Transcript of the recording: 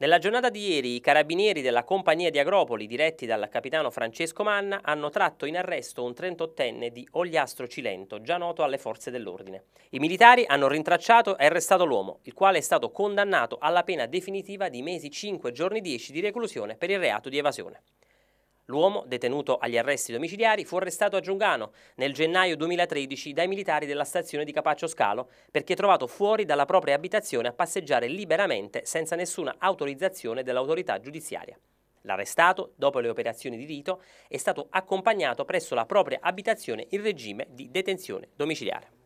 Nella giornata di ieri i carabinieri della compagnia di Agropoli diretti dal capitano Francesco Manna hanno tratto in arresto un 38enne di Ogliastro Cilento, già noto alle forze dell'ordine. I militari hanno rintracciato e arrestato l'uomo, il quale è stato condannato alla pena definitiva di mesi 5 giorni 10 di reclusione per il reato di evasione. L'uomo, detenuto agli arresti domiciliari, fu arrestato a Giungano nel gennaio 2013 dai militari della stazione di Capaccio Scalo perché trovato fuori dalla propria abitazione a passeggiare liberamente senza nessuna autorizzazione dell'autorità giudiziaria. L'arrestato, dopo le operazioni di rito, è stato accompagnato presso la propria abitazione in regime di detenzione domiciliare.